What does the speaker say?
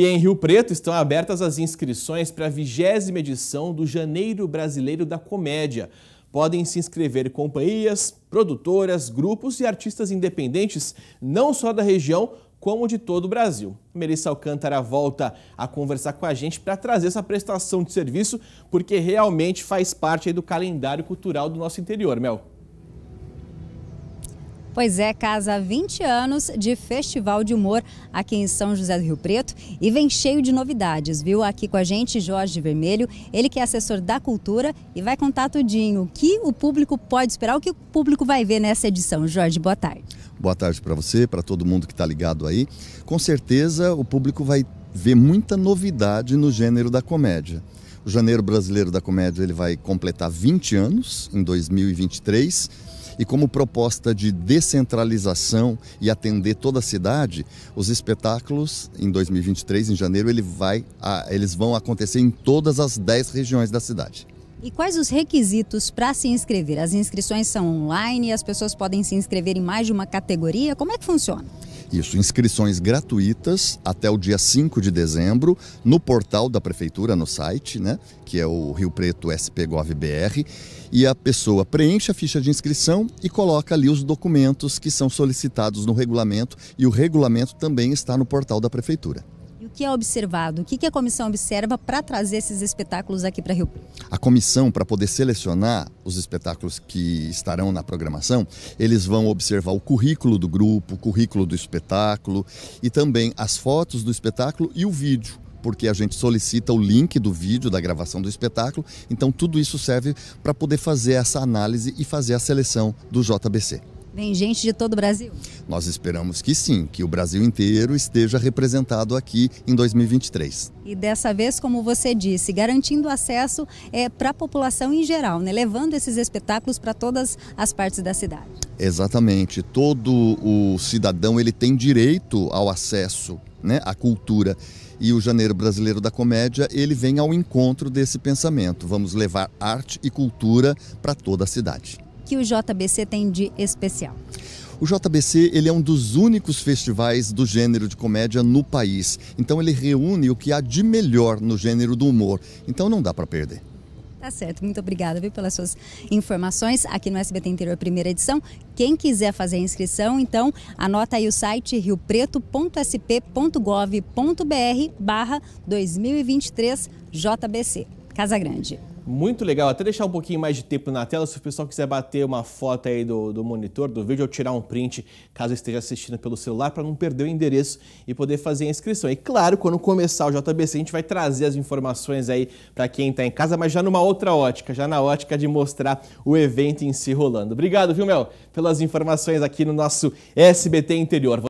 E em Rio Preto estão abertas as inscrições para a vigésima edição do Janeiro Brasileiro da Comédia. Podem se inscrever companhias, produtoras, grupos e artistas independentes, não só da região, como de todo o Brasil. Melissa Alcântara volta a conversar com a gente para trazer essa prestação de serviço, porque realmente faz parte do calendário cultural do nosso interior, Mel. Pois é, casa 20 anos de Festival de Humor aqui em São José do Rio Preto e vem cheio de novidades, viu? Aqui com a gente Jorge Vermelho, ele que é assessor da cultura e vai contar tudinho o que o público pode esperar, o que o público vai ver nessa edição. Jorge, boa tarde. Boa tarde para você, para todo mundo que está ligado aí. Com certeza o público vai ver muita novidade no gênero da comédia. O Janeiro Brasileiro da Comédia ele vai completar 20 anos em 2023 e como proposta de descentralização e atender toda a cidade, os espetáculos em 2023, em janeiro, ele vai a, eles vão acontecer em todas as 10 regiões da cidade. E quais os requisitos para se inscrever? As inscrições são online, as pessoas podem se inscrever em mais de uma categoria? Como é que funciona? Isso, inscrições gratuitas até o dia 5 de dezembro no portal da prefeitura, no site, né, que é o Rio Preto SPGovBR, e a pessoa preenche a ficha de inscrição e coloca ali os documentos que são solicitados no regulamento e o regulamento também está no portal da prefeitura o que é observado? O que a comissão observa para trazer esses espetáculos aqui para Rio Preto? A comissão, para poder selecionar os espetáculos que estarão na programação, eles vão observar o currículo do grupo, o currículo do espetáculo e também as fotos do espetáculo e o vídeo porque a gente solicita o link do vídeo da gravação do espetáculo. Então, tudo isso serve para poder fazer essa análise e fazer a seleção do JBC. Vem gente de todo o Brasil? Nós esperamos que sim, que o Brasil inteiro esteja representado aqui em 2023. E dessa vez, como você disse, garantindo acesso é, para a população em geral, né? levando esses espetáculos para todas as partes da cidade. Exatamente. Todo o cidadão ele tem direito ao acesso né, à cultura. E o Janeiro Brasileiro da Comédia, ele vem ao encontro desse pensamento. Vamos levar arte e cultura para toda a cidade que o JBC tem de especial? O JBC ele é um dos únicos festivais do gênero de comédia no país. Então ele reúne o que há de melhor no gênero do humor. Então não dá para perder. Tá certo, muito obrigada viu, pelas suas informações aqui no SBT Interior Primeira Edição. Quem quiser fazer a inscrição, então anota aí o site riopreto.sp.gov.br barra 2023 JBC. Casa Grande. Muito legal. Até deixar um pouquinho mais de tempo na tela, se o pessoal quiser bater uma foto aí do, do monitor, do vídeo, ou tirar um print, caso esteja assistindo pelo celular, para não perder o endereço e poder fazer a inscrição. E claro, quando começar o JBC, a gente vai trazer as informações aí para quem está em casa, mas já numa outra ótica, já na ótica de mostrar o evento em si rolando. Obrigado, viu, Mel, pelas informações aqui no nosso SBT Interior.